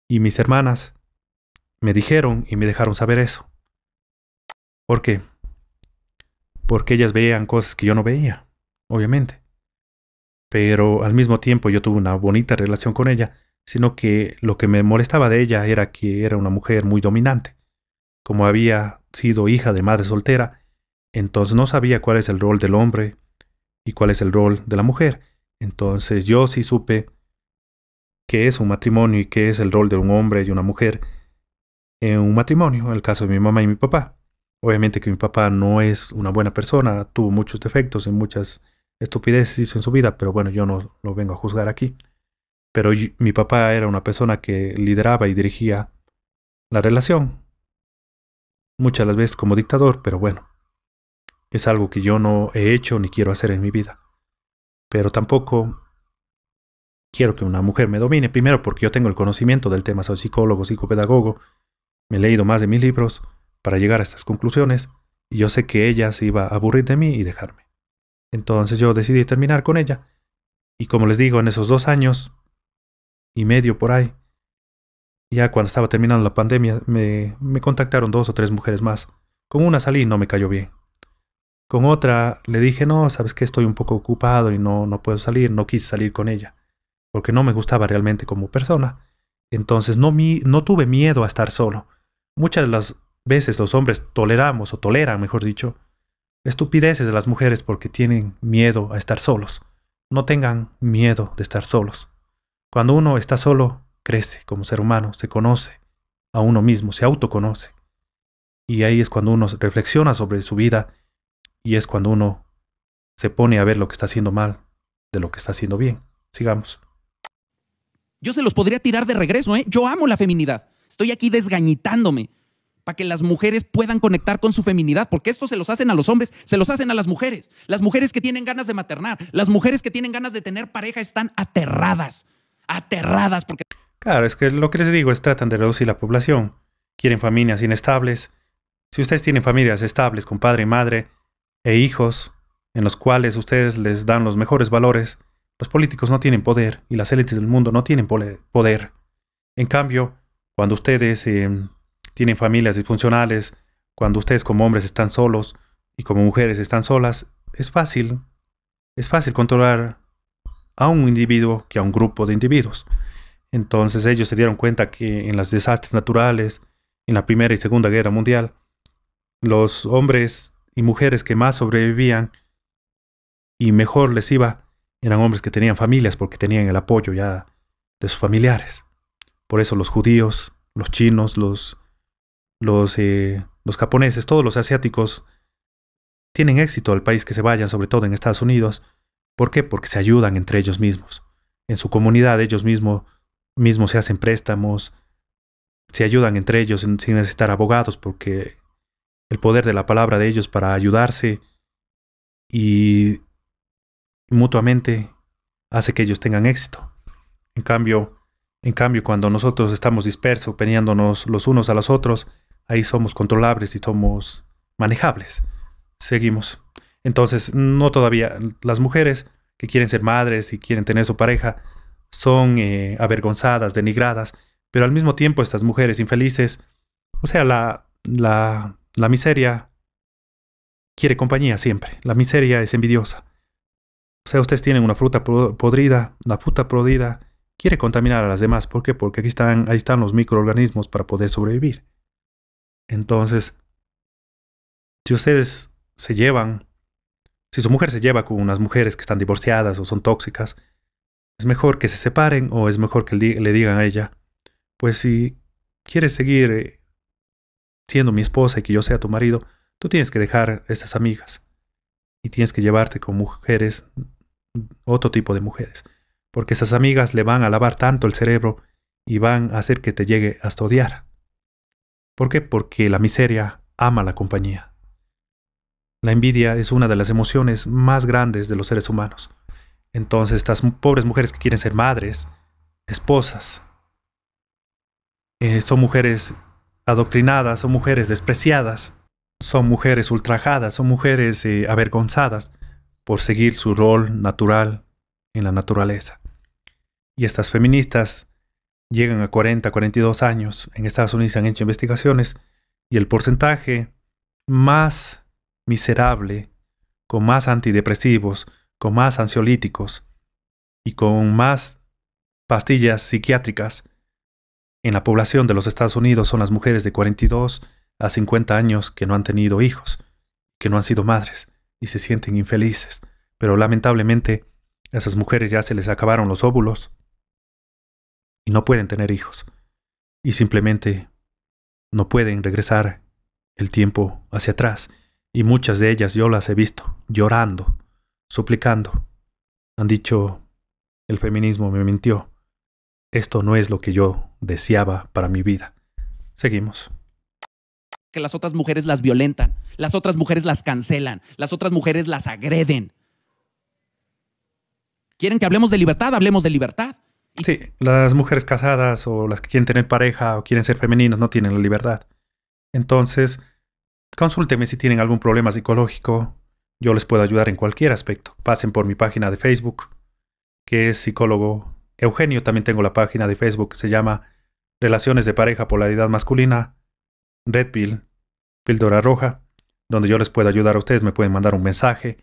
Y mis hermanas me dijeron y me dejaron saber eso. ¿Por qué? porque ellas veían cosas que yo no veía, obviamente. Pero al mismo tiempo yo tuve una bonita relación con ella, sino que lo que me molestaba de ella era que era una mujer muy dominante. Como había sido hija de madre soltera, entonces no sabía cuál es el rol del hombre y cuál es el rol de la mujer. Entonces yo sí supe qué es un matrimonio y qué es el rol de un hombre y una mujer en un matrimonio, en el caso de mi mamá y mi papá. Obviamente que mi papá no es una buena persona, tuvo muchos defectos y muchas estupideces hizo en su vida, pero bueno, yo no lo vengo a juzgar aquí. Pero mi papá era una persona que lideraba y dirigía la relación. Muchas las veces como dictador, pero bueno. Es algo que yo no he hecho ni quiero hacer en mi vida. Pero tampoco quiero que una mujer me domine, primero porque yo tengo el conocimiento del tema, soy psicólogo, psicopedagogo, me he leído más de mil libros para llegar a estas conclusiones y yo sé que ella se iba a aburrir de mí y dejarme. Entonces yo decidí terminar con ella y como les digo, en esos dos años y medio por ahí, ya cuando estaba terminando la pandemia, me, contactaron dos o tres mujeres más. Con una salí y no me cayó bien. Con otra le dije, no, sabes que estoy un poco ocupado y no, no puedo salir, no quise salir con ella, porque no me gustaba realmente como persona. Entonces no, no tuve miedo a estar solo. Muchas de las veces los hombres toleramos o toleran, mejor dicho, estupideces de las mujeres porque tienen miedo a estar solos. No tengan miedo de estar solos. Cuando uno está solo, crece como ser humano, se conoce a uno mismo, se autoconoce. Y ahí es cuando uno reflexiona sobre su vida y es cuando uno se pone a ver lo que está haciendo mal de lo que está haciendo bien. Sigamos. Yo se los podría tirar de regreso, ¿eh? Yo amo la feminidad. Estoy aquí desgañitándome para que las mujeres puedan conectar con su feminidad, porque esto se los hacen a los hombres, se los hacen a las mujeres. Las mujeres que tienen ganas de maternar, las mujeres que tienen ganas de tener pareja están aterradas, aterradas porque... Claro, es que lo que les digo es tratan de reducir la población. Quieren familias inestables. Si ustedes tienen familias estables con padre y madre e hijos, en los cuales ustedes les dan los mejores valores, los políticos no tienen poder y las élites del mundo no tienen poder. En cambio, cuando ustedes em, tienen familias disfuncionales, cuando ustedes como hombres están solos y como mujeres están solas, es fácil, es fácil controlar a un individuo que a un grupo de individuos. Entonces ellos se dieron cuenta que en los desastres naturales, en la Primera y Segunda Guerra Mundial, los hombres y mujeres que más sobrevivían y mejor les iba eran hombres que tenían familias porque tenían el apoyo ya de sus familiares. Por eso los judíos, los chinos, los los, eh, los japoneses, todos los asiáticos tienen éxito al país que se vayan, sobre todo en Estados Unidos. ¿Por qué? Porque se ayudan entre ellos mismos. En su comunidad ellos mismos, mismos se hacen préstamos, se ayudan entre ellos sin necesitar abogados porque el poder de la palabra de ellos para ayudarse y mutuamente hace que ellos tengan éxito. En cambio, en cambio cuando nosotros estamos dispersos, peleándonos los unos a los otros, ahí somos controlables y somos manejables. Seguimos. Entonces, no todavía. Las mujeres que quieren ser madres y quieren tener su pareja son eh, avergonzadas, denigradas, pero al mismo tiempo estas mujeres infelices, o sea, la, la, la miseria quiere compañía siempre. La miseria es envidiosa. O sea, ustedes tienen una fruta podrida, la fruta podrida quiere contaminar a las demás. ¿Por qué? Porque aquí están, ahí están los microorganismos para poder sobrevivir. Entonces, si ustedes se llevan, si su mujer se lleva con unas mujeres que están divorciadas o son tóxicas, es mejor que se separen o es mejor que le digan a ella, pues si quieres seguir eh, siendo mi esposa y que yo sea tu marido, tú tienes que dejar estas amigas y tienes que llevarte con mujeres, otro tipo de mujeres, porque esas amigas le van a lavar tanto el cerebro y van a hacer que te llegue hasta odiar. ¿Por qué? Porque la miseria ama la compañía. La envidia es una de las emociones más grandes de los seres humanos. Entonces estas pobres mujeres que quieren ser madres, esposas, eh, son mujeres adoctrinadas, son mujeres despreciadas, son mujeres ultrajadas, son mujeres eh, avergonzadas por seguir su rol natural en la naturaleza. Y estas feministas llegan a 40, 42 años. En Estados Unidos se han hecho investigaciones y el porcentaje más miserable, con más antidepresivos, con más ansiolíticos y con más pastillas psiquiátricas en la población de los Estados Unidos son las mujeres de 42 a 50 años que no han tenido hijos, que no han sido madres y se sienten infelices. Pero lamentablemente a esas mujeres ya se les acabaron los óvulos, no pueden tener hijos. Y simplemente no pueden regresar el tiempo hacia atrás. Y muchas de ellas yo las he visto llorando, suplicando. Han dicho, el feminismo me mintió. Esto no es lo que yo deseaba para mi vida. Seguimos que las otras mujeres las violentan, las otras mujeres las cancelan, las otras mujeres las agreden. ¿Quieren que hablemos de libertad? Hablemos de libertad. Sí, las mujeres casadas o las que quieren tener pareja o quieren ser femeninas no tienen la libertad. Entonces, consúltenme si tienen algún problema psicológico. Yo les puedo ayudar en cualquier aspecto. Pasen por mi página de Facebook, que es psicólogo Eugenio. También tengo la página de Facebook que se llama Relaciones de Pareja Polaridad Masculina, Red Pill, Píldora Roja, donde yo les puedo ayudar a ustedes. Me pueden mandar un mensaje.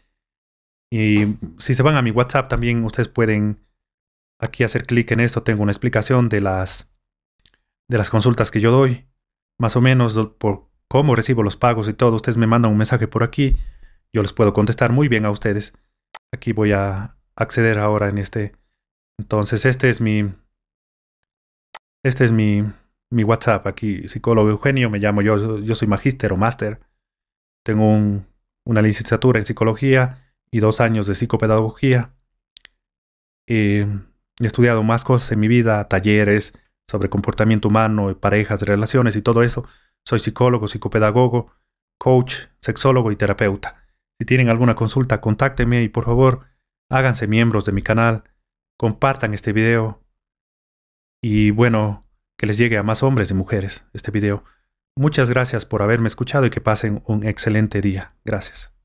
Y si se van a mi WhatsApp también, ustedes pueden aquí hacer clic en esto tengo una explicación de las, de las consultas que yo doy, más o menos por cómo recibo los pagos y todo. Ustedes me mandan un mensaje por aquí, yo les puedo contestar muy bien a ustedes. Aquí voy a acceder ahora en este. Entonces este es mi, este es mi, mi WhatsApp aquí, psicólogo Eugenio, me llamo yo, yo soy magíster o máster. Tengo una licenciatura en psicología y dos años de psicopedagogía. Eh, He estudiado más cosas en mi vida, talleres sobre comportamiento humano, parejas, relaciones y todo eso. Soy psicólogo, psicopedagogo, coach, sexólogo y terapeuta. Si tienen alguna consulta, contáctenme y por favor, háganse miembros de mi canal, compartan este video y bueno, que les llegue a más hombres y mujeres este video. Muchas gracias por haberme escuchado y que pasen un excelente día. Gracias.